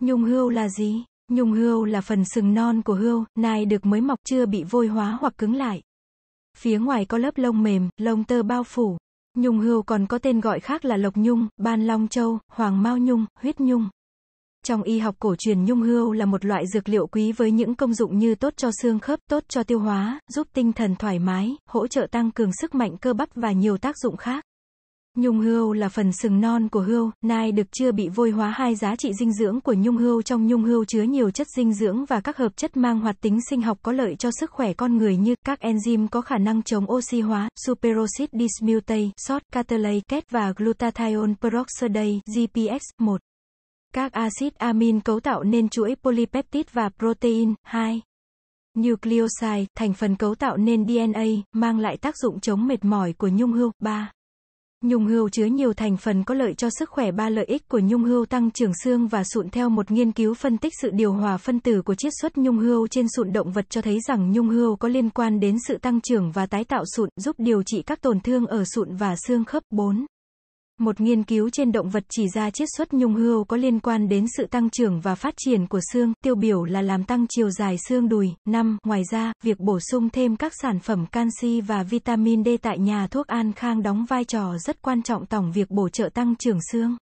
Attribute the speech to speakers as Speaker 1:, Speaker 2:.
Speaker 1: Nhung hươu là gì? Nhung hươu là phần sừng non của hươu, nai được mới mọc chưa bị vôi hóa hoặc cứng lại. Phía ngoài có lớp lông mềm, lông tơ bao phủ. Nhung hươu còn có tên gọi khác là lộc nhung, ban long châu, hoàng mao nhung, huyết nhung. Trong y học cổ truyền nhung hươu là một loại dược liệu quý với những công dụng như tốt cho xương khớp, tốt cho tiêu hóa, giúp tinh thần thoải mái, hỗ trợ tăng cường sức mạnh cơ bắp và nhiều tác dụng khác. Nhung hươu là phần sừng non của hươu, nai được chưa bị vôi hóa hai giá trị dinh dưỡng của nhung hươu trong nhung hươu chứa nhiều chất dinh dưỡng và các hợp chất mang hoạt tính sinh học có lợi cho sức khỏe con người như các enzyme có khả năng chống oxy hóa, superoxide dismutase, sod, catalase, ket và glutathione peroxidase, GPX, 1. Các axit amin cấu tạo nên chuỗi polypeptide và protein, 2. Nucleoside, thành phần cấu tạo nên DNA, mang lại tác dụng chống mệt mỏi của nhung hươu, 3. Nhung hươu chứa nhiều thành phần có lợi cho sức khỏe ba lợi ích của nhung hươu tăng trưởng xương và sụn theo một nghiên cứu phân tích sự điều hòa phân tử của chiết xuất nhung hươu trên sụn động vật cho thấy rằng nhung hươu có liên quan đến sự tăng trưởng và tái tạo sụn, giúp điều trị các tổn thương ở sụn và xương khớp 4. Một nghiên cứu trên động vật chỉ ra chiết xuất nhung hươu có liên quan đến sự tăng trưởng và phát triển của xương, tiêu biểu là làm tăng chiều dài xương đùi. Năm, Ngoài ra, việc bổ sung thêm các sản phẩm canxi và vitamin D tại nhà thuốc An Khang đóng vai trò rất quan trọng tổng việc bổ trợ tăng trưởng xương.